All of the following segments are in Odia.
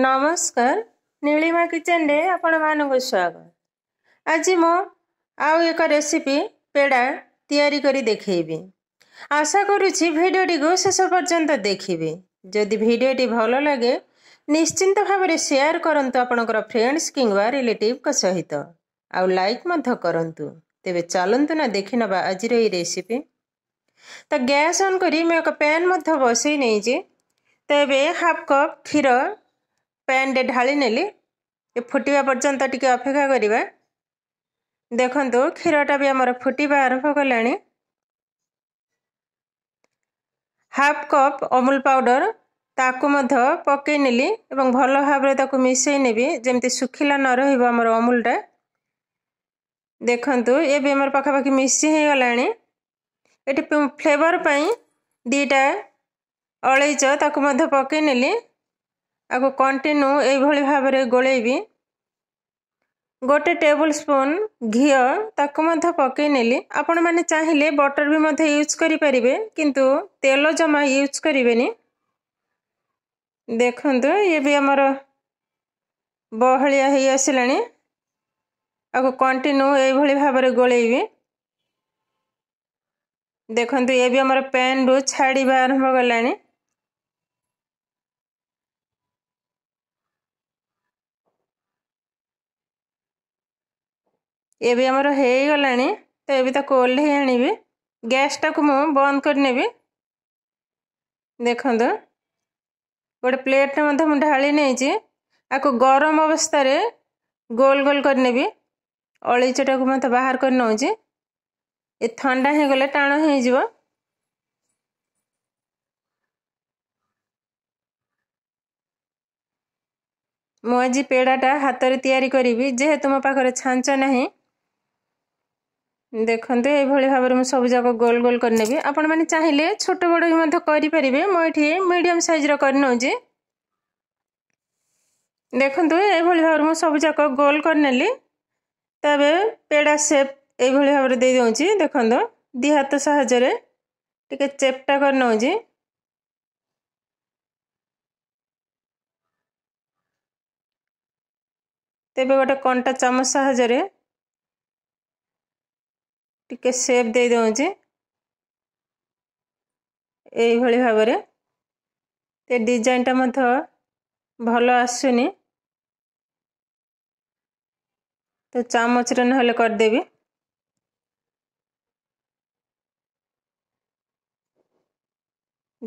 ନମସ୍କାର ନୀଳିମା କିଚେନରେ ଆପଣମାନଙ୍କୁ ସ୍ୱାଗତ ଆଜି ମୁଁ ଆଉ ଏକ ରେସିପି ପେଡ଼ା ତିଆରି କରି ଦେଖେଇବି ଆଶା କରୁଛି ଭିଡ଼ିଓଟିକୁ ଶେଷ ପର୍ଯ୍ୟନ୍ତ ଦେଖିବି ଯଦି ଭିଡ଼ିଓଟି ଭଲ ଲାଗେ ନିଶ୍ଚିନ୍ତ ଭାବରେ ସେୟାର କରନ୍ତୁ ଆପଣଙ୍କର ଫ୍ରେଣ୍ଡସ୍ କିମ୍ବା ରିଲେଟିଭ୍ଙ୍କ ସହିତ ଆଉ ଲାଇକ୍ ମଧ୍ୟ କରନ୍ତୁ ତେବେ ଚାଲନ୍ତୁ ନା ଦେଖିନେବା ଆଜିର ଏଇ ରେସିପି ତ ଗ୍ୟାସ୍ ଅନ୍ କରି ମୁଁ ଏକ ପ୍ୟାନ୍ ମଧ୍ୟ ବସେଇ ନେଇଛି ତେବେ ହାଫ୍ କପ୍ କ୍ଷୀର ପ୍ୟାନ୍ଟେ ଢାଳି ନେଲି ଏ ଫୁଟିବା ପର୍ଯ୍ୟନ୍ତ ଟିକେ ଅପେକ୍ଷା କରିବା ଦେଖନ୍ତୁ କ୍ଷୀରଟା ବି ଆମର ଫୁଟିବା ଆରମ୍ଭ କଲାଣି ହାଫ୍ କପ୍ ଅମୁଲ ପାଉଡ଼ର ତାକୁ ମଧ୍ୟ ପକେଇ ନେଲି ଏବଂ ଭଲ ଭାବରେ ତାକୁ ମିଶେଇ ନେବି ଯେମିତି ଶୁଖିଲା ନ ରହିବ ଆମର ଅମୁଲଟା ଦେଖନ୍ତୁ ଏବେ ଆମର ପାଖାପାଖି ମିଶି ହେଇଗଲାଣି ଏଠି ଫ୍ଲେଭର ପାଇଁ ଦୁଇଟା ଅଳେଇଚ ତାକୁ ମଧ୍ୟ ପକେଇ ନେଲି ଆକୁ କଣ୍ଟିନ୍ୟୁ ଏଇଭଳି ଭାବରେ ଗୋଳେଇବି ଗୋଟେ ଟେବୁଲ୍ ସ୍ପୁନ୍ ଘିଅ ତାକୁ ମଧ୍ୟ ପକାଇ ନେଲି ଆପଣମାନେ ଚାହିଁଲେ ବଟର୍ ବି ମଧ୍ୟ ୟୁଜ୍ କରିପାରିବେ କିନ୍ତୁ ତେଲ ଜମା ୟୁଜ୍ କରିବେନି ଦେଖନ୍ତୁ ଇଏ ବି ଆମର ବହଳିଆ ହେଇ ଆସିଲାଣି ଆକୁ କଣ୍ଟିନ୍ୟୁ ଏଇଭଳି ଭାବରେ ଗୋଳେଇବି ଦେଖନ୍ତୁ ଏ ବି ଆମର ପ୍ୟାନ୍ରୁ ଛାଡ଼ିବା ଆରମ୍ଭ କଲାଣି ଏବେ ଆମର ହେଇଗଲାଣି ତ ଏବେ ତ କୋଲ୍ଡ ହିଁ ଆଣିବି ଗ୍ୟାସ୍ଟାକୁ ମୁଁ ବନ୍ଦ କରିନେବି ଦେଖନ୍ତୁ ଗୋଟେ ପ୍ଲେଟ୍ରେ ମଧ୍ୟ ମୁଁ ଢାଳି ନେଇଛି ଆକୁ ଗରମ ଅବସ୍ଥାରେ ଗୋଲ ଗୋଲ କରିନେବି ଅଳିଚଟାକୁ ମୋତେ ବାହାର କରି ନେଉଛି ଏ ଥଣ୍ଡା ହେଇଗଲେ ଟାଣ ହେଇଯିବ ମୁଁ ଆଜି ପେଡ଼ାଟା ହାତରେ ତିଆରି କରିବି ଯେହେତୁ ମୋ ପାଖରେ ଛାଞ୍ଚ ନାହିଁ ଦେଖନ୍ତୁ ଏଇଭଳି ଭାବରେ ମୁଁ ସବୁଯାକ ଗୋଲ ଗୋଲ କରିନେବି ଆପଣମାନେ ଚାହିଁଲେ ଛୋଟ ବଡ଼ ବି ମଧ୍ୟ କରିପାରିବେ ମୁଁ ଏଠି ମିଡ଼ିୟମ୍ ସାଇଜ୍ର କରିନେଉଛି ଦେଖନ୍ତୁ ଏଇଭଳି ଭାବରେ ମୁଁ ସବୁଯାକ ଗୋଲ କରିନେଲି ତେବେ ପେଡ଼ା ସେପ୍ ଏଇଭଳି ଭାବରେ ଦେଇ ଦେଉଛି ଦେଖନ୍ତୁ ଦୁଇ ହାତ ସାହାଯ୍ୟରେ ଟିକେ ଚେପ୍ଟା କରିନେଉଛି ତେବେ ଗୋଟେ କଣ୍ଟା ଚାମଚ ସାହାଯ୍ୟରେ ଟିକେ ସେପ୍ ଦେଇଦେଉଛି ଏଇଭଳି ଭାବରେ ଏ ଡିଜାଇନ୍ଟା ମଧ୍ୟ ଭଲ ଆସୁନି ତ ଚାମଚରେ ନହେଲେ କରିଦେବି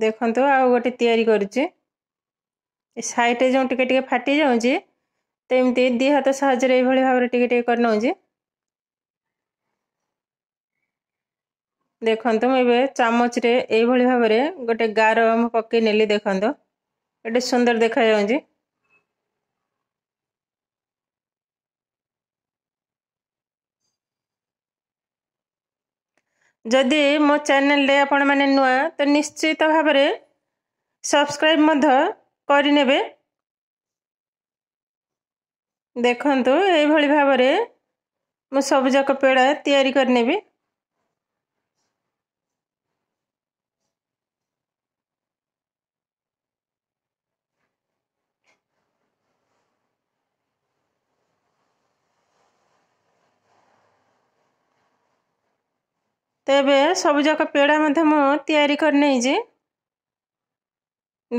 ଦେଖନ୍ତୁ ଆଉ ଗୋଟେ ତିଆରି କରୁଛି ଏ ସାଇଡ଼୍ରେ ଯେଉଁ ଟିକେ ଟିକେ ଫାଟି ଯାଉଛି ତ ଏମିତି ଦୁଇ ହାତ ସାହାଯ୍ୟରେ ଏଇଭଳି ଭାବରେ ଟିକେ ଟିକେ କରିନେଉଛି ଦେଖନ୍ତୁ ମୁଁ ଏବେ ଚାମଚରେ ଏଇଭଳି ଭାବରେ ଗୋଟେ ଗାର ମୁଁ ପକାଇ ନେଲି ଦେଖନ୍ତୁ ଏଠି ସୁନ୍ଦର ଦେଖାଯାଉଛି ଯଦି ମୋ ଚ୍ୟାନେଲରେ ଆପଣମାନେ ନୂଆ ତ ନିଶ୍ଚିତ ଭାବରେ ସବସ୍କ୍ରାଇବ୍ ମଧ୍ୟ କରିନେବେ ଦେଖନ୍ତୁ ଏଇଭଳି ଭାବରେ ମୁଁ ସବୁଯାକ ପେଡ଼ା ତିଆରି କରିନେବି ତେବେ ସବୁଯାକ ପେଡ଼ା ମଧ୍ୟ ମୁଁ ତିଆରି କରି ନେଇଛି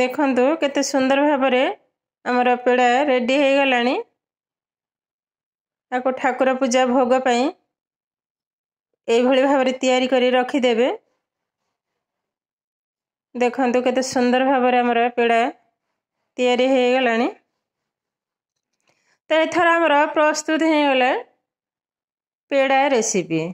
ଦେଖନ୍ତୁ କେତେ ସୁନ୍ଦର ଭାବରେ ଆମର ପେଡ଼ା ରେଡ଼ି ହୋଇଗଲାଣି ତାକୁ ଠାକୁର ପୂଜା ଭୋଗ ପାଇଁ ଏଇଭଳି ଭାବରେ ତିଆରି କରି ରଖିଦେବେ ଦେଖନ୍ତୁ କେତେ ସୁନ୍ଦର ଭାବରେ ଆମର ପେଡ଼ା ତିଆରି ହୋଇଗଲାଣି ତ ଏଥର ଆମର ପ୍ରସ୍ତୁତ ହେଇଗଲା ପେଡ଼ା ରେସିପି